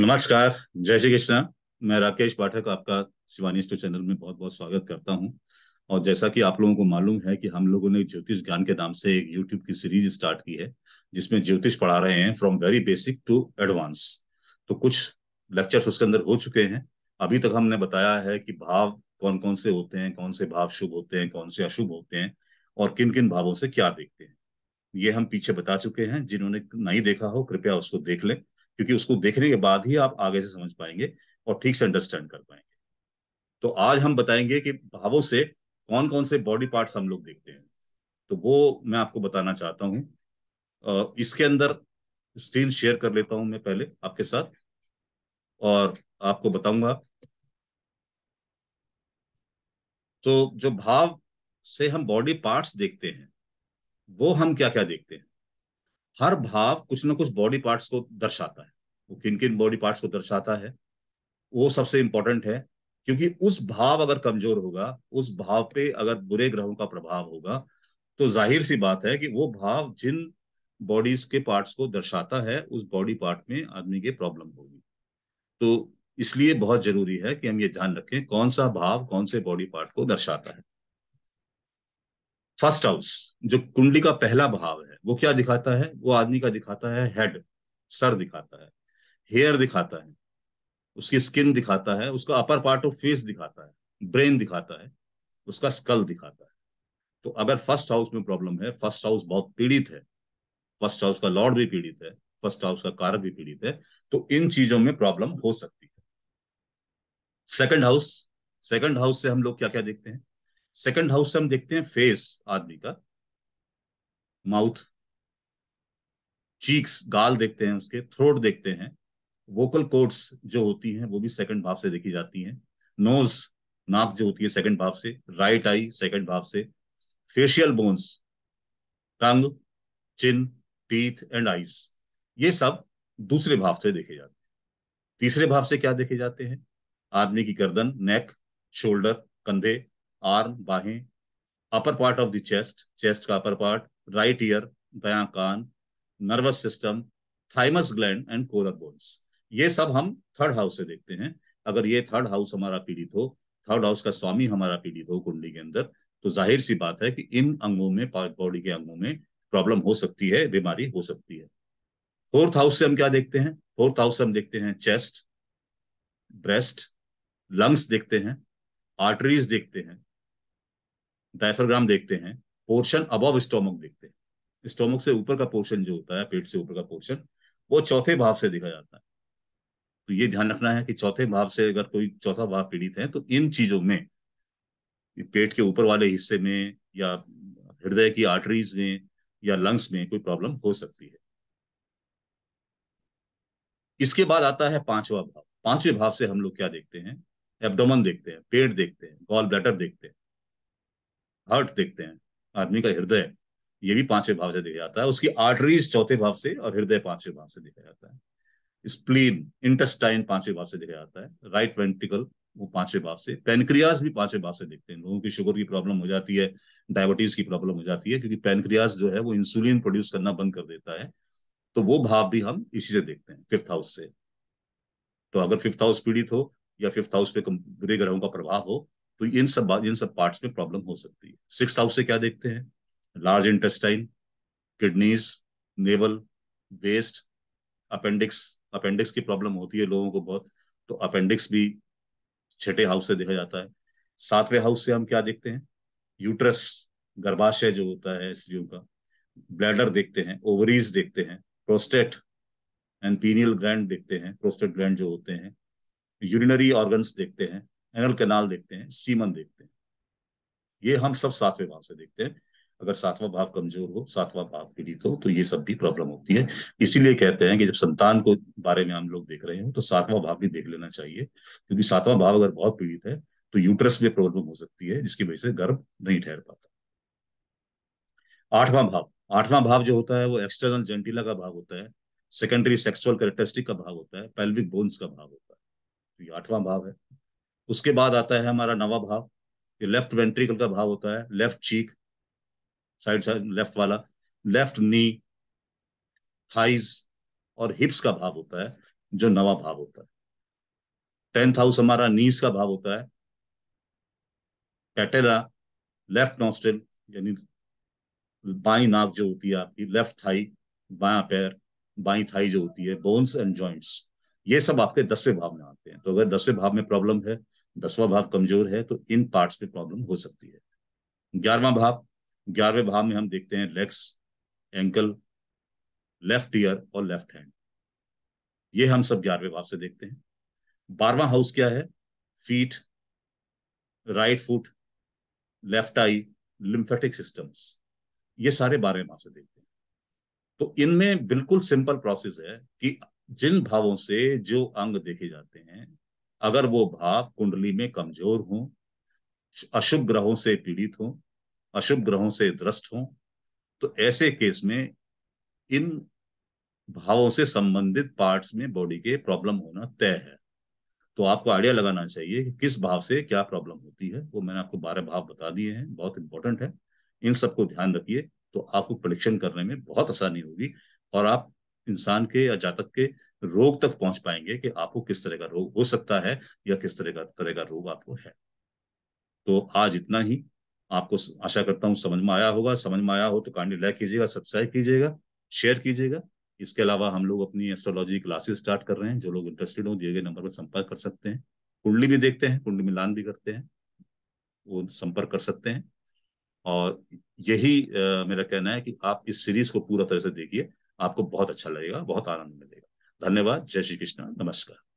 नमस्कार जय श्री कृष्णा मैं राकेश पाठक आपका शिवानी चैनल में बहुत बहुत स्वागत करता हूं और जैसा कि आप लोगों को मालूम है कि हम लोगों ने ज्योतिष ज्ञान के नाम से एक यूट्यूब की सीरीज स्टार्ट की है जिसमें ज्योतिष पढ़ा रहे हैं from very basic to advance तो कुछ लेक्चर्स उसके अंदर हो चुके हैं अभी तक हमने बताया है कि भाव कौन कौन से होते हैं कौन से भाव शुभ होते हैं कौन से अशुभ होते हैं और किन किन भावों से क्या देखते हैं ये हम पीछे बता चुके हैं जिन्होंने नहीं देखा हो कृपया उसको देख लें क्योंकि उसको देखने के बाद ही आप आगे से समझ पाएंगे और ठीक से अंडरस्टैंड कर पाएंगे तो आज हम बताएंगे कि भावों से कौन कौन से बॉडी पार्ट्स हम लोग देखते हैं तो वो मैं आपको बताना चाहता हूं इसके अंदर स्क्रीन शेयर कर लेता हूं मैं पहले आपके साथ और आपको बताऊंगा तो जो भाव से हम बॉडी पार्ट्स देखते हैं वो हम क्या क्या देखते हैं हर भाव कुछ ना कुछ बॉडी पार्ट्स को दर्शाता है वो किन किन बॉडी पार्ट्स को दर्शाता है वो सबसे इंपॉर्टेंट है क्योंकि उस भाव अगर कमजोर होगा उस भाव पे अगर बुरे ग्रहों का प्रभाव होगा तो जाहिर सी बात है कि वो भाव जिन बॉडीज के पार्ट्स को दर्शाता है उस बॉडी पार्ट में आदमी के प्रॉब्लम होगी तो इसलिए बहुत जरूरी है कि हम ये ध्यान रखें कौन सा भाव कौन से बॉडी पार्ट को दर्शाता है फर्स्ट हाउस जो कुंडली का पहला भाव है वो क्या दिखाता है वो आदमी का दिखाता है हेड सर दिखाता है हेयर दिखाता है उसकी स्किन दिखाता है उसका अपर पार्ट ऑफ फेस दिखाता है ब्रेन दिखाता है उसका स्कल दिखाता है तो अगर फर्स्ट हाउस में प्रॉब्लम है फर्स्ट हाउस बहुत पीड़ित है फर्स्ट हाउस का लॉर्ड भी पीड़ित है फर्स्ट हाउस का कारक भी पीड़ित है तो इन चीजों में प्रॉब्लम हो सकती है सेकंड हाउस सेकंड हाउस से हम लोग क्या क्या देखते हैं सेकंड हाउस से हम देखते हैं फेस आदमी का माउथ चीक्स गाल देखते हैं उसके थ्रोट देखते हैं वोकल कोड्स जो होती हैं वो भी सेकंड भाव से देखी जाती हैं नोज नाक जो होती है सेकंड भाव से राइट आई सेकंड भाव से facial bones tongue chin teeth and eyes ये सब दूसरे भाव से देखे जाते हैं तीसरे भाव से क्या देखे जाते हैं आदमी की गर्दन नेक शोल्डर कंधे आर्म बाहें upper part of the chest chest का अपर पार्ट राइट ईयर दया कान nervous system thymus gland and collar bones ये सब हम थर्ड हाउस से देखते हैं अगर ये थर्ड हाउस हमारा पीड़ित हो थर्ड हाउस का स्वामी हमारा पीड़ित हो कुंडली के अंदर तो जाहिर सी बात है कि इन अंगों में बॉडी के अंगों में प्रॉब्लम हो सकती है बीमारी हो सकती है फोर्थ हाउस से हम क्या देखते हैं फोर्थ हाउस से हम देखते हैं चेस्ट ब्रेस्ट लंग्स देखते हैं आर्टरीज देखते हैं डायफ्राम देखते हैं पोर्शन अबव स्टोमक देखते हैं स्टोमक से ऊपर का पोर्शन जो होता है पेट से ऊपर का पोर्शन वो चौथे भाव से देखा जाता है तो ये ध्यान रखना है कि चौथे भाव से अगर कोई चौथा भाव पीड़ित है तो इन चीजों में पेट के ऊपर वाले हिस्से में या हृदय की आर्टरीज में या लंग्स में कोई प्रॉब्लम हो सकती है इसके बाद आता है पांचवा भाव पांचवें भाव से हम लोग क्या देखते हैं एबडोमन देखते हैं पेट देखते हैं गॉल ब्लैटर देखते हैं हार्ट देखते हैं आदमी का हृदय ये भी पांचवें भाव से देखा जाता है उसकी आर्टरीज चौथे भाव से और हृदय पांचवें भाव से देखा जाता है स्प्लीन इंटेस्टाइन पांचवें भाव से देखा जाता है राइट वेंटिकल वो पांचवें भाव से पेनक्रियाज भी पांचवें भाव से देखते हैं लोगों की शुगर की प्रॉब्लम हो जाती है डायबिटीज की प्रॉब्लम हो जाती है क्योंकि पेनक्रियाज जो है वो इंसुलिन प्रोड्यूस करना बंद कर देता है तो वो भाव भी हम इसी से देखते हैं फिफ्थ हाउस से तो अगर फिफ्थ हाउस पीड़ित हो या फिफ्थ हाउस पे ग्रह ग्रहों का प्रभाव हो तो इन सब इन सब पार्ट्स में प्रॉब्लम हो सकती है सिक्स हाउस से क्या देखते हैं large intestine kidneys navel waist appendix appendix की प्रॉब्लम होती है लोगों को बहुत तो अपेंडिक्स भी छठे हाउस से देखा जाता है सातवें हाउस से हम क्या देखते हैं यूट्रस गर्भाशय जो होता है स्त्रियों का ब्लैडर देखते हैं ओवरीज देखते हैं प्रोस्टेट एंड पीनियल ग्रैंड देखते हैं प्रोस्टेट ग्रैंड जो होते हैं यूरिनरी ऑर्गन्स देखते हैं एनल कैनाल देखते हैं सीमन देखते हैं ये हम सब सातवें भाव से देखते हैं अगर सातवां भाव कमजोर हो सातवां भाव पीड़ित हो तो ये सब भी प्रॉब्लम होती है इसीलिए कहते हैं कि जब संतान को बारे में हम लोग देख रहे हो तो सातवां भाव भी देख लेना चाहिए क्योंकि सातवां भाव अगर बहुत पीड़ित है तो यूट्रस में प्रॉब्लम हो सकती है जिसकी वजह से गर्भ नहीं ठहर पाता आठवां भाव आठवां भाव जो होता है वो एक्सटर्नल जेंटिला का भाव होता है सेकेंडरी सेक्सुअल करेक्टरिस्टिक का भाव होता है पेल्विक बोन्स का भाव होता है तो ये आठवां भाव है उसके बाद आता है हमारा नवा भाव ये लेफ्ट वेंट्रिकल का भाव होता है left cheek side side left वाला लेफ्ट नी थाइज और हिप्स का भाव होता है जो नवा भाव होता है टेंथ हाउस हमारा नीस का भाव होता है पैटेला लेफ्ट नॉस्टल यानी बाई नाक जो होती है आपकी लेफ्ट थाई बाया पैर बाई थाई जो होती है बोन्स एंड जॉइंट्स ये सब आपके दसवें भाव में आते हैं तो अगर दसवें भाव में प्रॉब्लम है दसवा भाव कमजोर है तो इन पार्ट्स पे प्रॉब्लम हो सकती है ग्यारहवा भाव ग्यारहवें भाव में हम देखते हैं लेग्स एंकल लेफ्ट ईयर और लेफ्ट हैंड ये हम सब ग्यारहवें भाव से देखते हैं बारवा हाउस क्या है feet right foot left eye lymphatic systems ये सारे बारहवें भाव से देखते हैं तो इनमें बिल्कुल सिंपल प्रोसेस है कि जिन भावों से जो अंग देखे जाते हैं अगर वो भाव कुंडली में कमजोर हो अशुभ ग्रहों से पीड़ित हो अशुभ ग्रहों से दृष्ट हो तो ऐसे केस में इन भावों से संबंधित पार्ट्स में बॉडी के प्रॉब्लम होना तय है तो आपको आइडिया लगाना चाहिए कि किस भाव से क्या प्रॉब्लम होती है वो मैंने आपको बारह भाव बता दिए हैं बहुत इंपॉर्टेंट है इन सबको ध्यान रखिए तो आपको परीक्षण करने में बहुत आसानी होगी और आप इंसान के या जातक के रोग तक पहुंच पाएंगे कि आपको किस तरह का रोग हो सकता है या किस तरह का तरह का रोग आपको है तो आज इतना ही आपको आशा करता हूं समझ में आया होगा समझ में आया हो तो काइंडली लाइक कीजिएगा सब्सक्राइब कीजिएगा शेयर कीजिएगा इसके अलावा हम लोग अपनी एस्ट्रोलॉजी क्लासेस स्टार्ट कर रहे हैं जो लोग इंटरेस्टेड हो दिए गए नंबर पर संपर्क कर सकते हैं कुंडली भी देखते हैं कुंडली मिलान भी करते हैं वो संपर्क कर सकते हैं और यही मेरा कहना है कि आप इस सीरीज को पूरा तरह से देखिए आपको बहुत अच्छा लगेगा बहुत आनंद मिलेगा धन्यवाद जय श्री कृष्ण नमस्कार